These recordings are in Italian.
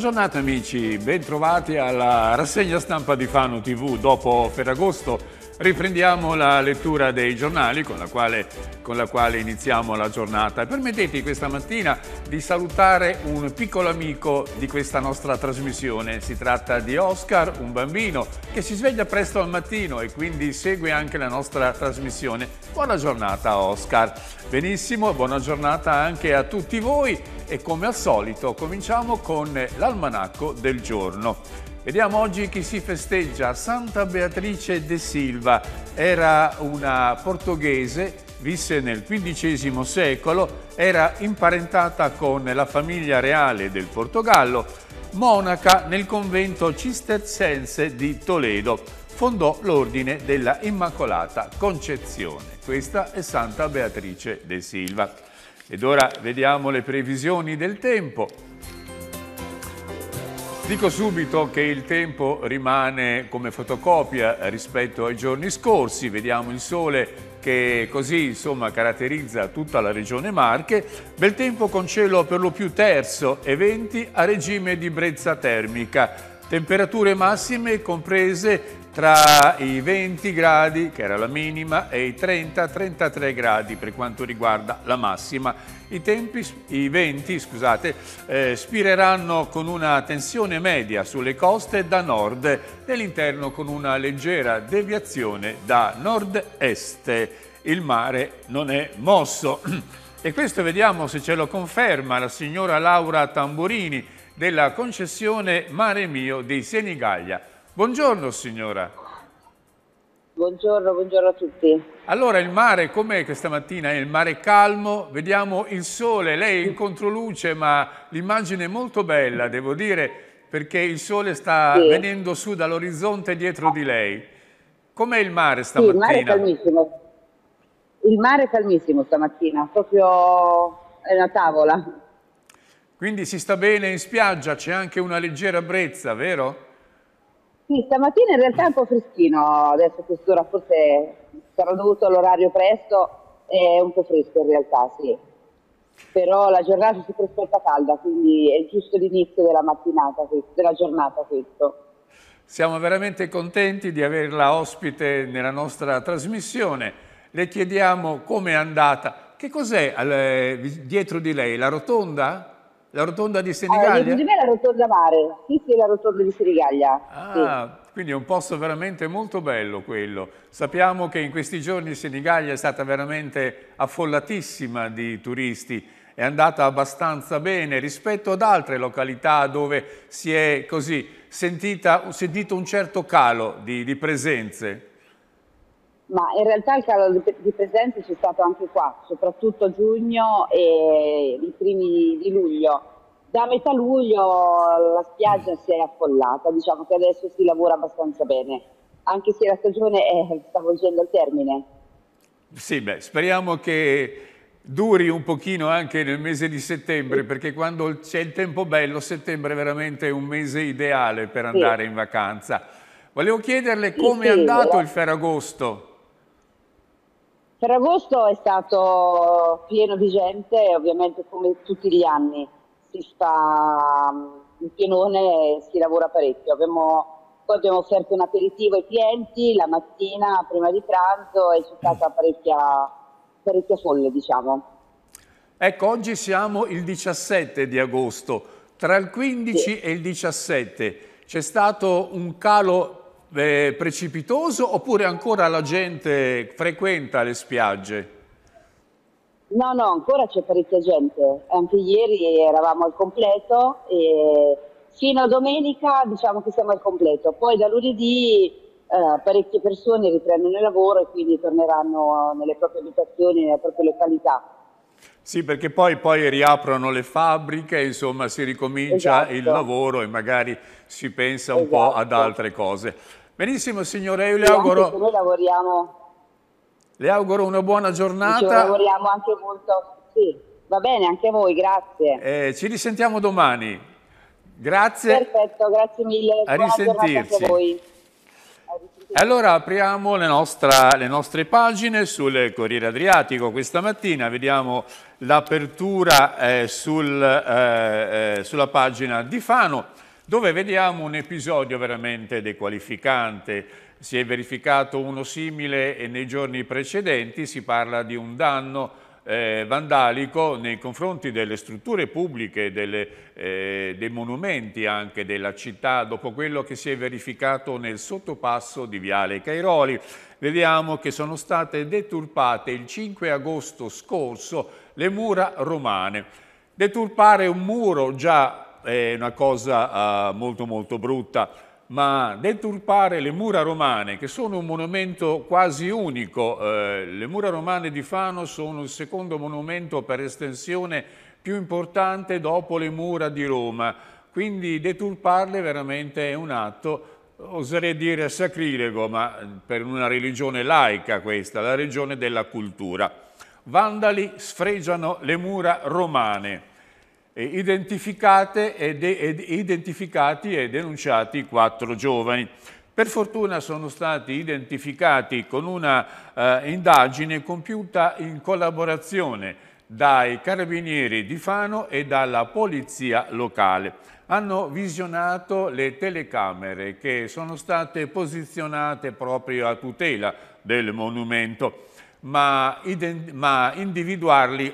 giornata amici, ben trovati alla rassegna stampa di Fano TV dopo Ferragosto Riprendiamo la lettura dei giornali con la, quale, con la quale, iniziamo la giornata. Permettetemi questa mattina di salutare un piccolo amico di questa nostra trasmissione. Si tratta di Oscar, un bambino che si sveglia presto al mattino e quindi segue anche la nostra trasmissione. Buona giornata Oscar. Benissimo, buona giornata anche a tutti voi e come al solito cominciamo con l'almanacco del giorno. Vediamo oggi chi si festeggia. Santa Beatrice de Silva era una portoghese, visse nel XV secolo, era imparentata con la famiglia reale del Portogallo, monaca nel convento cistercense di Toledo. Fondò l'ordine della Immacolata Concezione. Questa è Santa Beatrice de Silva. Ed ora vediamo le previsioni del tempo. Dico subito che il tempo rimane come fotocopia rispetto ai giorni scorsi, vediamo il sole che così insomma, caratterizza tutta la regione Marche, bel tempo con cielo per lo più terzo e venti a regime di brezza termica, temperature massime comprese tra i 20 gradi, che era la minima, e i 30-33 gradi per quanto riguarda la massima. I, tempi, i venti scusate, eh, spireranno con una tensione media sulle coste da nord, nell'interno con una leggera deviazione da nord-est. Il mare non è mosso. E questo vediamo se ce lo conferma la signora Laura Tamburini della concessione Mare Mio di Senigallia. Buongiorno signora. Buongiorno, buongiorno a tutti. Allora il mare com'è questa mattina? È il mare calmo, vediamo il sole, lei è in controluce ma l'immagine è molto bella devo dire perché il sole sta sì. venendo su dall'orizzonte dietro di lei. Com'è il mare stamattina? Sì, il mare è calmissimo. Il mare è calmissimo stamattina, proprio è una tavola. Quindi si sta bene in spiaggia, c'è anche una leggera brezza, vero? Sì, stamattina in realtà è un po' freschino, adesso quest'ora forse sarà dovuto all'orario presto, è un po' fresco in realtà, sì. Però la giornata si prospetta calda, quindi è giusto l'inizio della mattinata, della giornata questo. Siamo veramente contenti di averla ospite nella nostra trasmissione. Le chiediamo come è andata, che cos'è eh, dietro di lei, la rotonda? La rotonda di eh, Senigallia? Eh, me la rotonda mare, sì sì, la rotonda di Senigallia. Ah, sì. quindi è un posto veramente molto bello quello. Sappiamo che in questi giorni Senigallia è stata veramente affollatissima di turisti, è andata abbastanza bene rispetto ad altre località dove si è così sentita, sentito un certo calo di, di presenze. Ma in realtà il calo di presenze c'è stato anche qua, soprattutto giugno e i primi di luglio. Da metà luglio la spiaggia si è affollata, diciamo che adesso si lavora abbastanza bene, anche se la stagione è, sta volgendo al termine. Sì, beh, speriamo che duri un pochino anche nel mese di settembre, perché quando c'è il tempo bello, settembre è veramente un mese ideale per andare sì. in vacanza. Volevo chiederle come sì, sì, è andato il Ferragosto. Ferragosto è stato pieno di gente, ovviamente come tutti gli anni si fa mm, in pienone e si lavora parecchio. Abbiamo, poi abbiamo offerto un aperitivo ai clienti la mattina prima di pranzo e c'è stata parecchia, parecchia folle diciamo. Ecco, oggi siamo il 17 di agosto, tra il 15 sì. e il 17 c'è stato un calo eh, precipitoso oppure ancora la gente frequenta le spiagge? No, no, ancora c'è parecchia gente. Anche ieri eravamo al completo e fino a domenica diciamo che siamo al completo. Poi da lunedì eh, parecchie persone riprendono il lavoro e quindi torneranno nelle proprie abitazioni, nelle proprie località. Sì, perché poi, poi riaprono le fabbriche, insomma si ricomincia esatto. il lavoro e magari si pensa un esatto. po' ad esatto. altre cose. Benissimo signore, io le sì, auguro... Noi lavoriamo. Le auguro una buona giornata. Ci lavoriamo anche molto, sì. Va bene, anche voi, grazie. Eh, ci risentiamo domani. Grazie. Perfetto, grazie mille. A buona risentirci. A voi. Allora apriamo le, nostra, le nostre pagine sul Corriere Adriatico questa mattina, vediamo l'apertura eh, sul, eh, eh sulla pagina di Fano dove vediamo un episodio veramente dequalificante. Si è verificato uno simile e nei giorni precedenti si parla di un danno eh, vandalico nei confronti delle strutture pubbliche, delle, eh, dei monumenti anche della città, dopo quello che si è verificato nel sottopasso di Viale Cairoli. Vediamo che sono state deturpate il 5 agosto scorso le mura romane. Deturpare un muro già è una cosa uh, molto molto brutta, ma deturpare le mura romane, che sono un monumento quasi unico, eh, le mura romane di Fano sono il secondo monumento per estensione più importante dopo le mura di Roma, quindi deturparle veramente è un atto oserei dire sacrilego, ma per una religione laica questa, la religione della cultura. Vandali sfregiano le mura romane identificate ed, ed, identificati e denunciati quattro giovani. Per fortuna sono stati identificati con una eh, indagine compiuta in collaborazione dai carabinieri di Fano e dalla polizia locale. Hanno visionato le telecamere che sono state posizionate proprio a tutela del monumento, ma, ma individuarli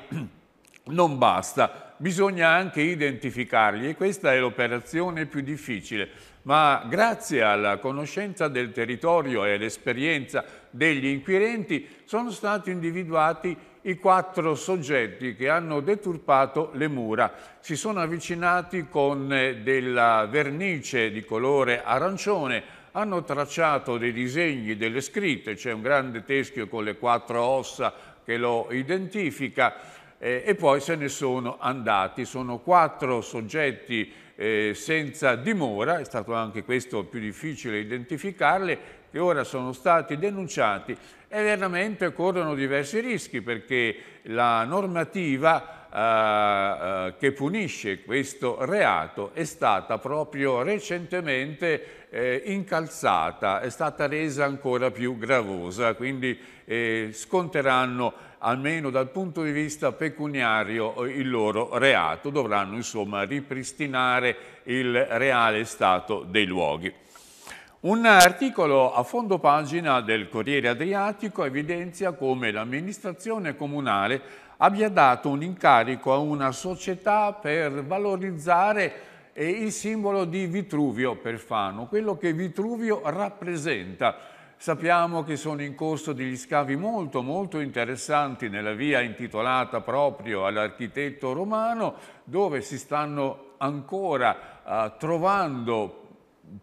non basta bisogna anche identificarli e questa è l'operazione più difficile, ma grazie alla conoscenza del territorio e all'esperienza degli inquirenti sono stati individuati i quattro soggetti che hanno deturpato le mura. Si sono avvicinati con eh, della vernice di colore arancione, hanno tracciato dei disegni, delle scritte, c'è un grande teschio con le quattro ossa che lo identifica, eh, e poi se ne sono andati. Sono quattro soggetti eh, senza dimora, è stato anche questo più difficile identificarli, che ora sono stati denunciati e veramente corrono diversi rischi perché la normativa eh, eh che punisce questo reato è stata proprio recentemente eh, incalzata è stata resa ancora più gravosa, quindi eh, sconteranno almeno dal punto di vista pecuniario eh, il loro reato, dovranno insomma ripristinare il reale stato dei luoghi. Un articolo a fondo pagina del Corriere Adriatico evidenzia come l'amministrazione comunale abbia dato un incarico a una società per valorizzare è il simbolo di Vitruvio per Fano, quello che Vitruvio rappresenta. Sappiamo che sono in corso degli scavi molto molto interessanti nella via intitolata proprio all'architetto romano dove si stanno ancora eh, trovando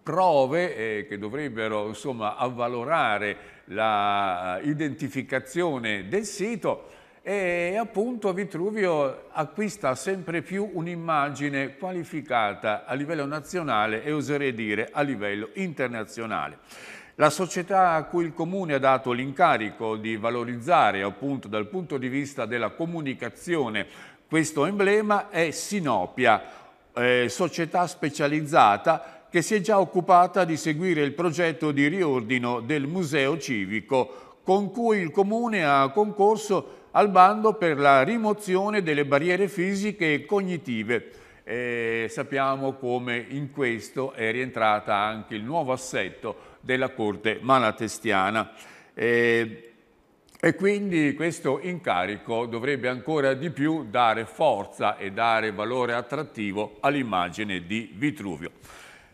prove eh, che dovrebbero insomma, avvalorare l'identificazione eh, del sito e appunto Vitruvio acquista sempre più un'immagine qualificata a livello nazionale e oserei dire a livello internazionale. La società a cui il Comune ha dato l'incarico di valorizzare appunto dal punto di vista della comunicazione questo emblema è Sinopia, eh, società specializzata che si è già occupata di seguire il progetto di riordino del Museo Civico con cui il Comune ha concorso al bando per la rimozione delle barriere fisiche e cognitive. E sappiamo come in questo è rientrata anche il nuovo assetto della Corte malatestiana. E, e quindi questo incarico dovrebbe ancora di più dare forza e dare valore attrattivo all'immagine di Vitruvio.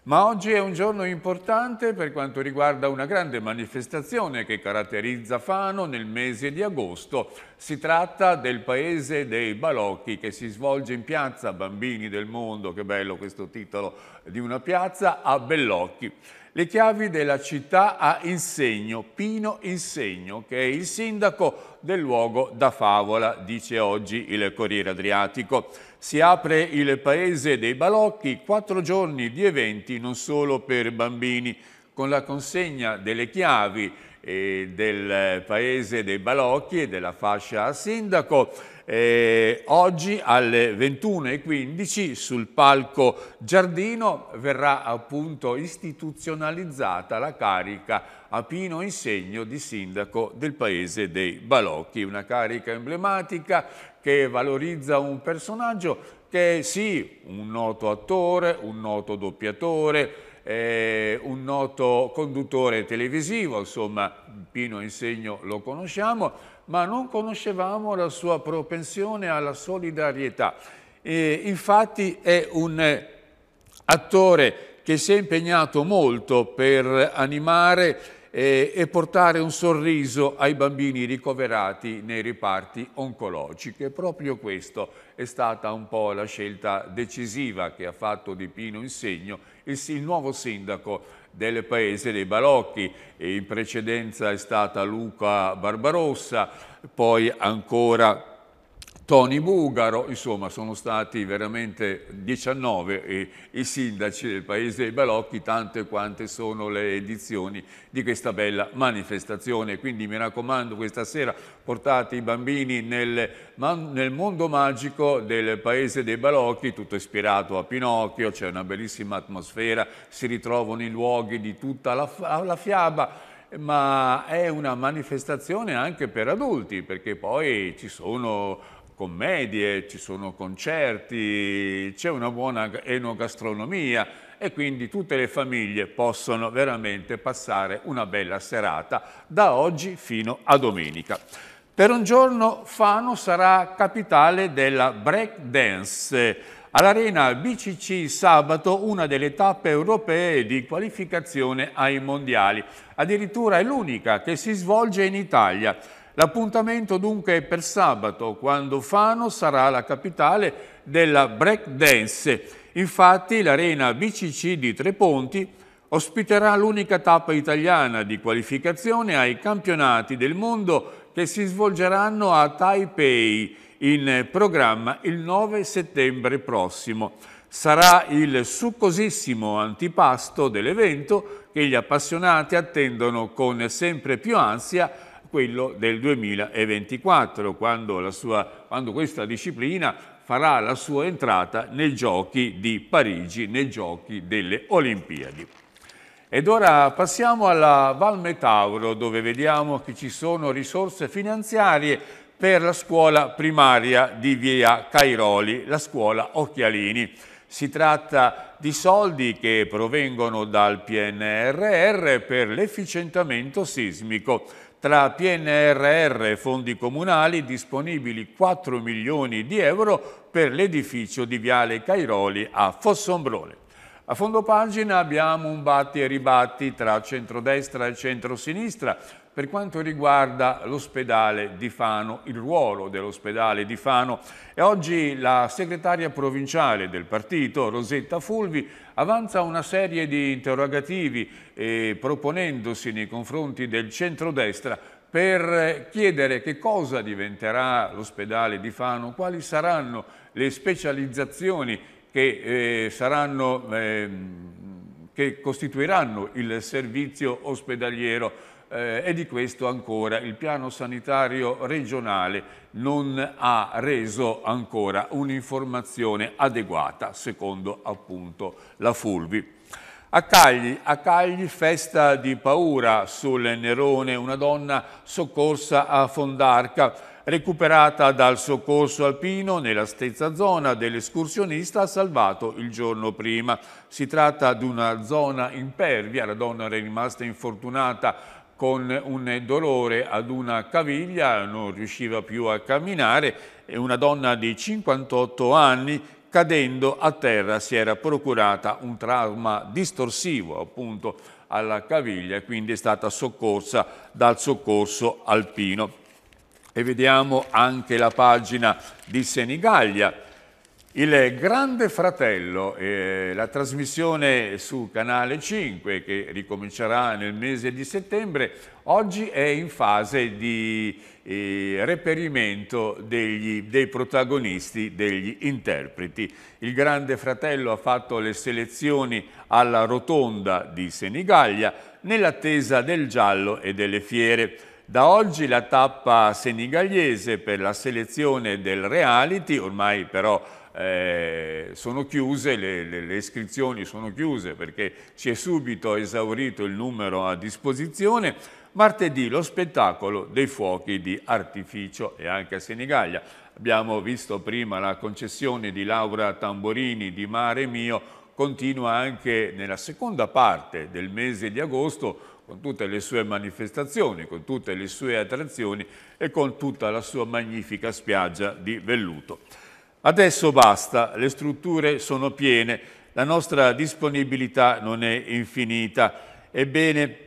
Ma oggi è un giorno importante per quanto riguarda una grande manifestazione che caratterizza Fano nel mese di agosto. Si tratta del Paese dei Balocchi che si svolge in piazza Bambini del Mondo, che bello questo titolo di una piazza, a Bellocchi. Le chiavi della città a Insegno, Pino Insegno, che è il sindaco del luogo da favola, dice oggi il Corriere Adriatico. Si apre il paese dei balocchi, quattro giorni di eventi non solo per bambini, con la consegna delle chiavi eh, del paese dei balocchi e della fascia a sindaco. Eh, oggi alle 21.15 sul palco Giardino verrà appunto istituzionalizzata la carica a pieno Insegno di sindaco del paese dei Balocchi, una carica emblematica che valorizza un personaggio che è sì un noto attore, un noto doppiatore, eh, un noto conduttore televisivo, insomma Pino Insegno lo conosciamo, ma non conoscevamo la sua propensione alla solidarietà. Eh, infatti è un attore che si è impegnato molto per animare eh, e portare un sorriso ai bambini ricoverati nei riparti oncologici. E proprio questo è stata un po' la scelta decisiva che ha fatto Di Pino Insegno, il, il nuovo sindaco del paese dei Balocchi. E in precedenza è stata Luca Barbarossa, poi ancora Tony Bugaro, insomma sono stati veramente 19 eh, i sindaci del paese dei Balocchi, tante quante sono le edizioni di questa bella manifestazione. Quindi mi raccomando questa sera portate i bambini nel, nel mondo magico del paese dei Balocchi, tutto ispirato a Pinocchio, c'è una bellissima atmosfera, si ritrovano i luoghi di tutta la, la fiaba ma è una manifestazione anche per adulti, perché poi ci sono commedie, ci sono concerti, c'è una buona enogastronomia e quindi tutte le famiglie possono veramente passare una bella serata da oggi fino a domenica. Per un giorno Fano sarà capitale della break dance. All'Arena BCC sabato una delle tappe europee di qualificazione ai mondiali. Addirittura è l'unica che si svolge in Italia. L'appuntamento dunque è per sabato, quando Fano sarà la capitale della break dance. Infatti l'arena BCC di Tre Ponti ospiterà l'unica tappa italiana di qualificazione ai campionati del mondo che si svolgeranno a Taipei in programma il 9 settembre prossimo. Sarà il succosissimo antipasto dell'evento che gli appassionati attendono con sempre più ansia quello del 2024, quando, sua, quando, questa disciplina farà la sua entrata nei giochi di Parigi, nei giochi delle Olimpiadi. Ed ora passiamo alla Val Metauro, dove vediamo che ci sono risorse finanziarie per la scuola primaria di via Cairoli, la scuola Occhialini. Si tratta di soldi che provengono dal PNRR per l'efficientamento sismico tra PNRR e fondi comunali disponibili 4 milioni di euro per l'edificio di Viale Cairoli a Fossombrone. A fondo pagina abbiamo un batti e ribatti tra centrodestra e centrosinistra per quanto riguarda l'ospedale di Fano, il ruolo dell'ospedale di Fano. E oggi la segretaria provinciale del partito, Rosetta Fulvi, avanza una serie di interrogativi eh, proponendosi nei confronti del centrodestra per chiedere che cosa diventerà l'ospedale di Fano, quali saranno le specializzazioni che, eh, saranno, eh, che costituiranno il servizio ospedaliero eh, e di questo ancora il piano sanitario regionale non ha reso ancora un'informazione adeguata, secondo appunto la Fulvi. A Cagli, a Cagli, festa di paura sul Nerone, una donna soccorsa a Fondarca recuperata dal soccorso alpino nella stessa zona dell'escursionista salvato il giorno prima. Si tratta di una zona impervia, la donna era rimasta infortunata con un dolore ad una caviglia, non riusciva più a camminare e una donna di 58 anni cadendo a terra si era procurata un trauma distorsivo appunto alla caviglia e quindi è stata soccorsa dal soccorso alpino e vediamo anche la pagina di Senigallia. Il Grande Fratello, eh, la trasmissione su Canale 5 che ricomincerà nel mese di settembre, oggi è in fase di eh, reperimento degli, dei protagonisti, degli interpreti. Il Grande Fratello ha fatto le selezioni alla rotonda di Senigallia nell'attesa del giallo e delle fiere. Da oggi la tappa senigallese per la selezione del reality, ormai però eh, sono chiuse, le, le, le, iscrizioni sono chiuse perché si è subito esaurito il numero a disposizione. Martedì lo spettacolo dei fuochi di artificio e anche a Senigallia. Abbiamo visto prima la concessione di Laura Tamborini di Mare Mio, continua anche nella seconda parte del mese di agosto con tutte le sue manifestazioni, con tutte le sue attrazioni e con tutta la sua magnifica spiaggia di velluto. Adesso basta, le strutture sono piene, la nostra disponibilità non è infinita, ebbene,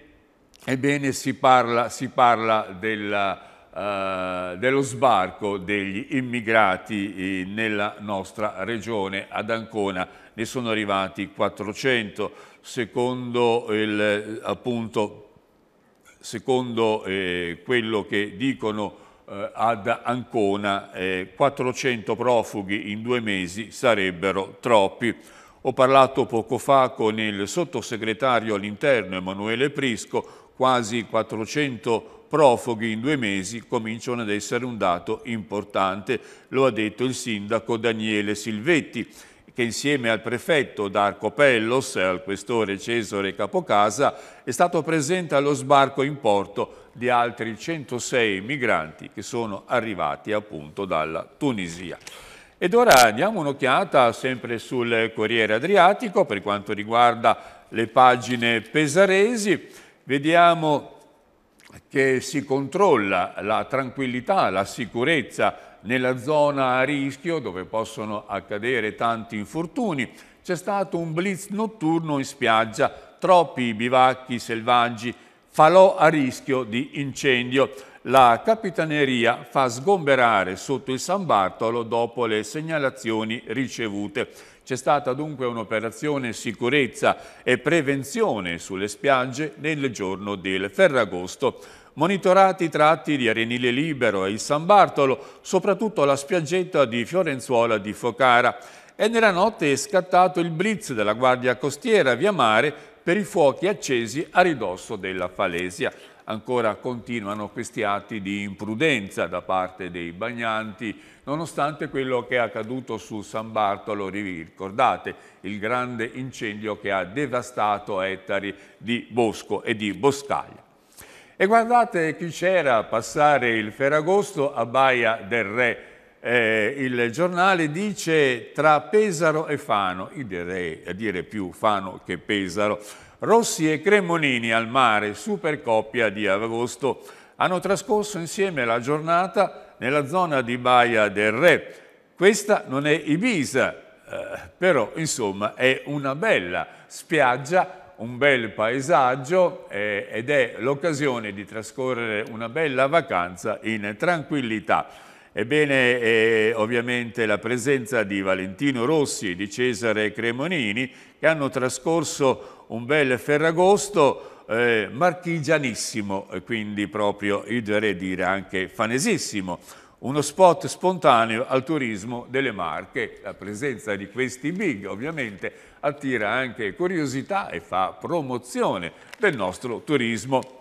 ebbene si, parla, si parla della eh, dello sbarco degli immigrati eh, nella nostra regione ad Ancona. Ne sono arrivati 400, secondo, il, appunto, secondo eh, quello che dicono eh, ad Ancona, 400 profughi in due mesi sarebbero troppi. Ho parlato poco fa con il sottosegretario all'interno Emanuele Prisco, quasi 400 profughi in due mesi cominciano ad essere un dato importante, lo ha detto il sindaco Daniele Silvetti che insieme al prefetto Darco Pellos e al questore Cesare Capocasa è stato presente allo sbarco in porto di altri 106 migranti che sono arrivati appunto dalla Tunisia. Ed ora diamo un'occhiata sempre sul Corriere Adriatico per quanto riguarda le pagine pesaresi. Vediamo che si controlla la tranquillità, la sicurezza nella zona a rischio dove possono accadere tanti infortuni. C'è stato un blitz notturno in spiaggia, troppi bivacchi selvaggi, falò a rischio di incendio. La Capitaneria fa sgomberare sotto il San Bartolo dopo le segnalazioni ricevute. C'è stata dunque un'operazione sicurezza e prevenzione sulle spiagge nel giorno del Ferragosto, monitorati i tratti di Arenile Libero e il San Bartolo, soprattutto la spiaggetta di Fiorenzuola di Focara. E nella notte è scattato il blitz della Guardia Costiera via mare per i fuochi accesi a ridosso della Falesia ancora continuano questi atti di imprudenza da parte dei bagnanti, nonostante quello che è accaduto su San Bartolo, ricordate, il grande incendio che ha devastato ettari di bosco e di boscaglia. E guardate chi c'era passare il Ferragosto a Baia del Re. Eh, il giornale dice tra Pesaro e Fano, a dire più Fano che Pesaro, Rossi e Cremonini al mare, super coppia di agosto, hanno trascorso insieme la giornata nella zona di Baia del Re. Questa non è Ibiza, eh, però insomma è una bella spiaggia un bel paesaggio eh, ed è l'occasione di trascorrere una bella vacanza in tranquillità. Ebbene, eh, ovviamente la presenza di Valentino Rossi e di Cesare Cremonini che hanno trascorso un bel Ferragosto eh, marchigianissimo, quindi proprio io dovrei dire anche fanesissimo. Uno spot spontaneo al turismo delle Marche. La presenza di questi big ovviamente attira anche curiosità e fa promozione del nostro turismo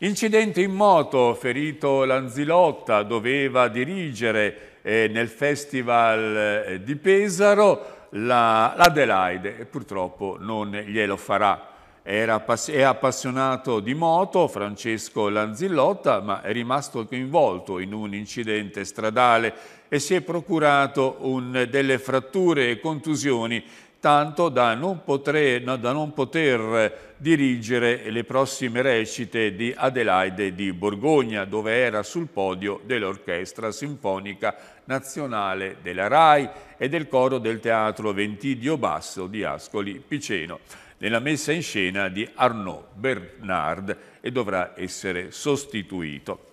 Incidente in moto, ferito Lanzilotta, doveva dirigere eh, nel Festival eh, di Pesaro l'Adelaide la, e purtroppo non glielo farà. Era, è appassionato di moto, Francesco Lanzillotta, ma è rimasto coinvolto in un incidente stradale e si è procurato un, delle fratture e contusioni tanto da non, potrei, da non poter dirigere le prossime recite di Adelaide di Borgogna, dove era sul podio dell'Orchestra Sinfonica Nazionale della RAI e del coro del Teatro Ventidio Basso di Ascoli Piceno, nella messa in scena di Arnaud Bernard e dovrà essere sostituito.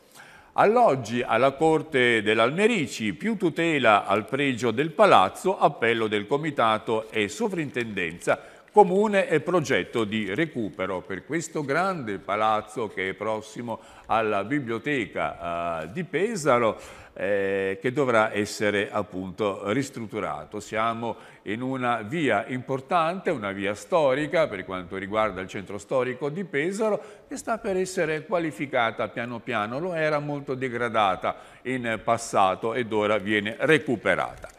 Alloggi alla Corte dell'Almerici, più tutela al pregio del palazzo, appello del comitato e sovrintendenza comune e progetto di recupero per questo grande palazzo che è prossimo alla biblioteca eh, di Pesaro eh, che dovrà essere appunto ristrutturato. Siamo in una via importante, una via storica per quanto riguarda il centro storico di Pesaro che sta per essere qualificata piano piano, lo era molto degradata in passato ed ora viene recuperata.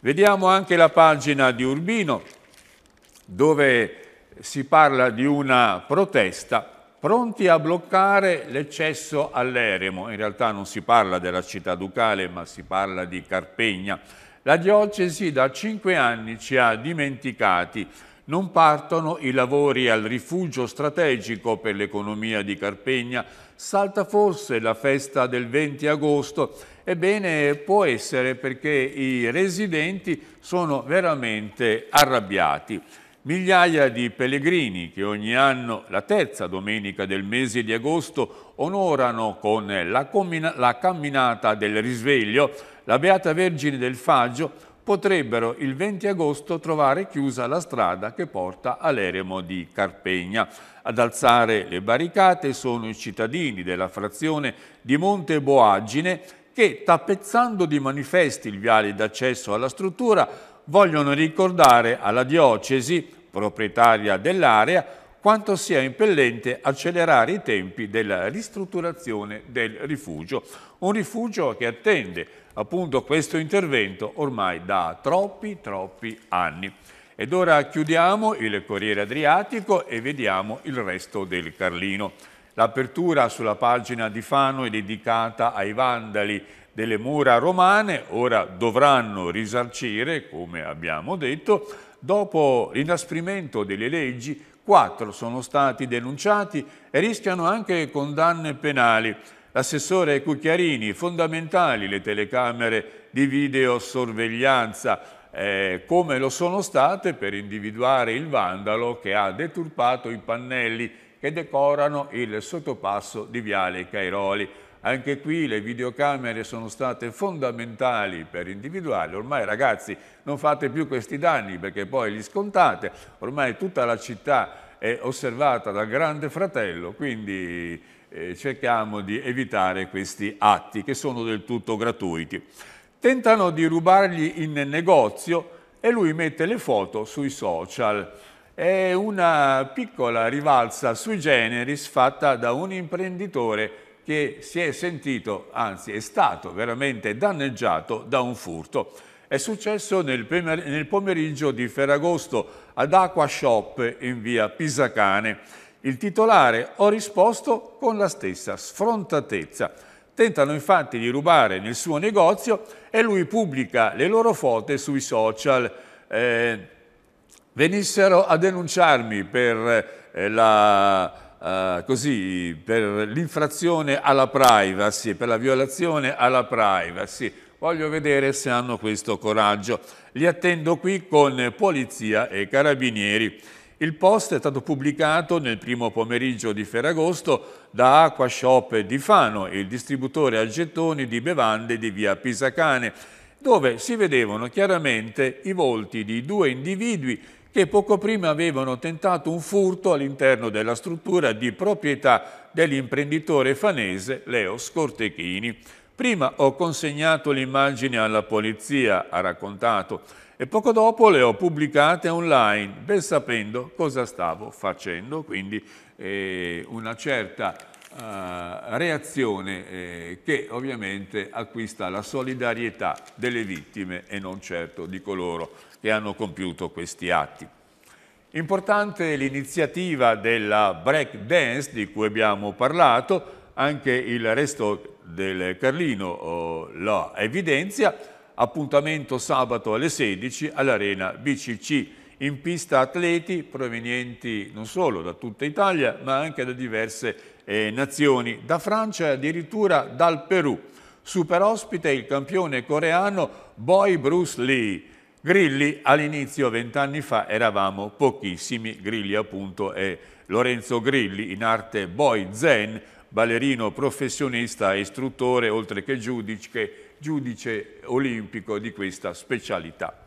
Vediamo anche la pagina di Urbino dove si parla di una protesta pronti a bloccare l'eccesso all'eremo. In realtà non si parla della città ducale, ma si parla di Carpegna. La diocesi da cinque anni ci ha dimenticati. Non partono i lavori al rifugio strategico per l'economia di Carpegna. Salta forse la festa del 20 agosto? Ebbene, può essere perché i residenti sono veramente arrabbiati. Migliaia di pellegrini che ogni anno, la terza domenica del mese di agosto, onorano con la, la camminata del risveglio la Beata Vergine del Faggio, potrebbero il 20 agosto trovare chiusa la strada che porta all'eremo di Carpegna. Ad alzare le barricate sono i cittadini della frazione di Monte Boagine che, tappezzando di manifesti il viale d'accesso alla struttura, vogliono ricordare alla diocesi proprietaria dell'area, quanto sia impellente accelerare i tempi della ristrutturazione del rifugio, un rifugio che attende appunto questo intervento ormai da troppi troppi anni. Ed ora chiudiamo il Corriere Adriatico e vediamo il resto del Carlino. L'apertura sulla pagina di Fano è dedicata ai vandali delle mura romane, ora dovranno risarcire, come abbiamo detto, Dopo l'inasprimento delle leggi, quattro sono stati denunciati e rischiano anche condanne penali. L'assessore Cucchiarini, fondamentali le telecamere di videosorveglianza, eh, come lo sono state per individuare il vandalo che ha deturpato i pannelli che decorano il sottopasso di Viale Cairoli. Anche qui le videocamere sono state fondamentali per individuarli. Ormai ragazzi non fate più questi danni perché poi li scontate. Ormai tutta la città è osservata dal grande fratello, quindi eh, cerchiamo di evitare questi atti che sono del tutto gratuiti. Tentano di rubargli in negozio e lui mette le foto sui social. È una piccola rivalsa sui generis fatta da un imprenditore che si è sentito, anzi è stato veramente danneggiato da un furto. È successo nel pomeriggio di Ferragosto ad Aqua Shop in via Pisacane. Il titolare ha risposto con la stessa sfrontatezza. Tentano infatti di rubare nel suo negozio e lui pubblica le loro foto sui social. Eh, venissero a denunciarmi per eh, la eh, così, per l'infrazione alla privacy, per la violazione alla privacy. Voglio vedere se hanno questo coraggio. Li attendo qui con polizia e carabinieri. Il post è stato pubblicato nel primo pomeriggio di Ferragosto da Aqua Shop di Fano, il distributore a gettoni di bevande di via Pisacane, dove si vedevano chiaramente i volti di due individui che poco prima avevano tentato un furto all'interno della struttura di proprietà dell'imprenditore fanese Leo Scortechini. Prima ho consegnato l'immagine alla polizia, ha raccontato, e poco dopo le ho pubblicate online, ben sapendo cosa stavo facendo, quindi eh, una certa eh, reazione eh, che ovviamente acquista la solidarietà delle vittime e non certo di coloro che hanno compiuto questi atti. Importante l'iniziativa della break dance di cui abbiamo parlato, anche il resto del Carlino oh, lo evidenzia, appuntamento sabato alle 16 all'Arena BCC, in pista atleti provenienti non solo da tutta Italia ma anche da diverse eh, nazioni, da Francia e addirittura dal Perù. Super ospite il campione coreano Boy Bruce Lee Grilli all'inizio, vent'anni fa, eravamo pochissimi, Grilli appunto è Lorenzo Grilli, in arte boy zen, ballerino professionista istruttore, oltre che giudice, giudice olimpico di questa specialità.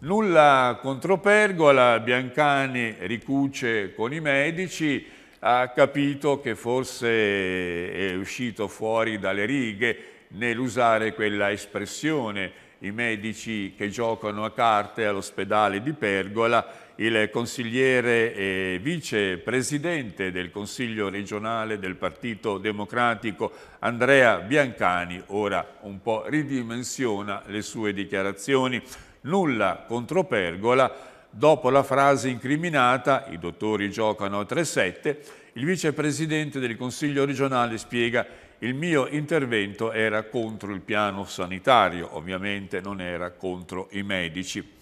Nulla contro Pergola, Biancani ricuce con i medici, ha capito che forse è uscito fuori dalle righe nell'usare quella espressione i medici che giocano a carte all'ospedale di Pergola, il consigliere e vicepresidente del Consiglio regionale del Partito Democratico Andrea Biancani ora un po' ridimensiona le sue dichiarazioni. Nulla contro Pergola, dopo la frase incriminata «i dottori giocano a 3-7», il vicepresidente del Consiglio regionale spiega il mio intervento era contro il piano sanitario, ovviamente non era contro i medici.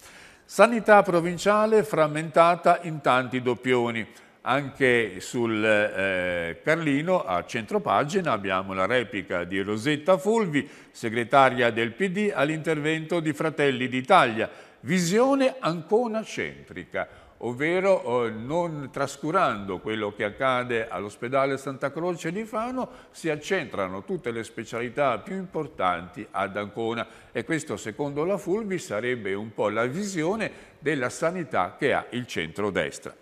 Sanità provinciale frammentata in tanti doppioni. Anche sul eh, Carlino, a centropagina, abbiamo la replica di Rosetta Fulvi, segretaria del PD, all'intervento di Fratelli d'Italia. Visione ancora centrica ovvero eh, non trascurando quello che accade all'ospedale Santa Croce di Fano, si accentrano tutte le specialità più importanti ad Ancona e questo secondo la Fulvi sarebbe un po' la visione della sanità che ha il centro-destra.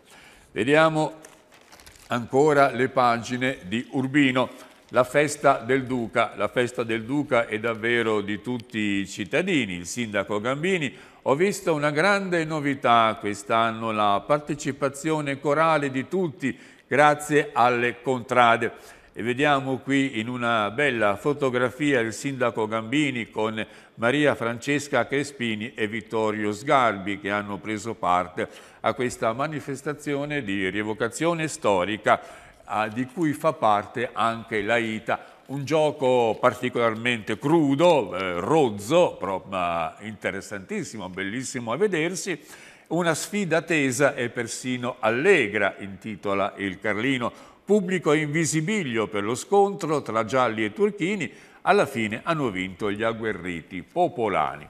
Vediamo ancora le pagine di Urbino. La festa del Duca, la festa del Duca è davvero di tutti i cittadini, il sindaco Gambini ho visto una grande novità quest'anno, la partecipazione corale di tutti grazie alle contrade. E vediamo qui in una bella fotografia il sindaco Gambini con Maria Francesca Crespini e Vittorio Sgarbi che hanno preso parte a questa manifestazione di rievocazione storica ah, di cui fa parte anche l'AITA, un gioco particolarmente crudo, eh, rozzo, però, ma interessantissimo, bellissimo a vedersi, una sfida tesa e persino allegra, intitola il Carlino. Pubblico invisibilio per lo scontro tra gialli e turchini, alla fine hanno vinto gli agguerriti popolani.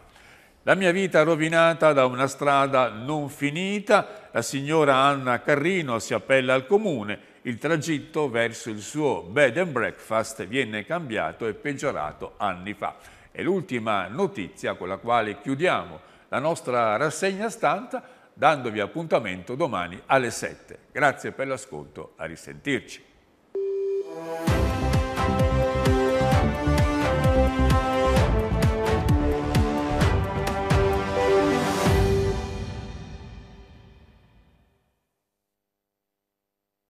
La mia vita rovinata da una strada non finita, la signora Anna Carrino si appella al comune il tragitto verso il suo bed and breakfast viene cambiato e peggiorato anni fa. E l'ultima notizia con la quale chiudiamo la nostra rassegna stampa dandovi appuntamento domani alle 7. Grazie per l'ascolto, a risentirci.